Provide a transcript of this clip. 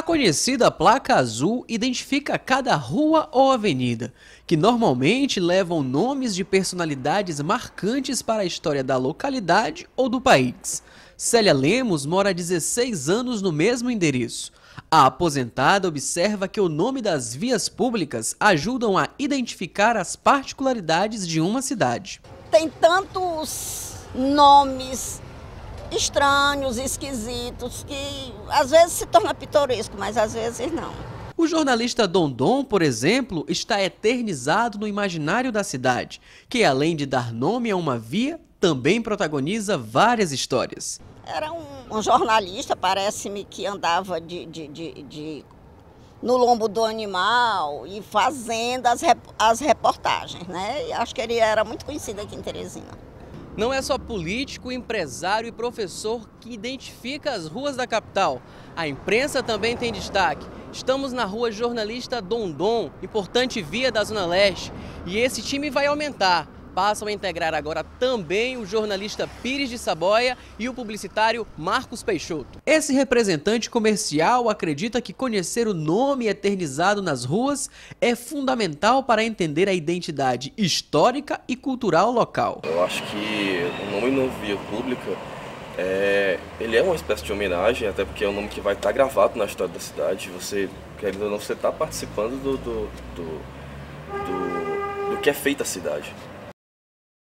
A conhecida placa azul identifica cada rua ou avenida, que normalmente levam nomes de personalidades marcantes para a história da localidade ou do país. Célia Lemos mora há 16 anos no mesmo endereço. A aposentada observa que o nome das vias públicas ajudam a identificar as particularidades de uma cidade. Tem tantos nomes estranhos, esquisitos, que às vezes se torna pitoresco, mas às vezes não. O jornalista Dondon, por exemplo, está eternizado no imaginário da cidade, que além de dar nome a uma via, também protagoniza várias histórias. Era um, um jornalista, parece-me, que andava de, de, de, de, no lombo do animal e fazendo as, rep, as reportagens, né? E acho que ele era muito conhecido aqui em Teresina. Não é só político, empresário e professor que identifica as ruas da capital. A imprensa também tem destaque. Estamos na rua Jornalista Dondon, importante via da Zona Leste, e esse time vai aumentar passam a integrar agora também o jornalista Pires de Saboia e o publicitário Marcos Peixoto. Esse representante comercial acredita que conhecer o nome eternizado nas ruas é fundamental para entender a identidade histórica e cultural local. Eu acho que o nome no via pública é, ele é uma espécie de homenagem, até porque é um nome que vai estar gravado na história da cidade. Você, querendo ou não, você está participando do do, do, do, do, que é feita a cidade.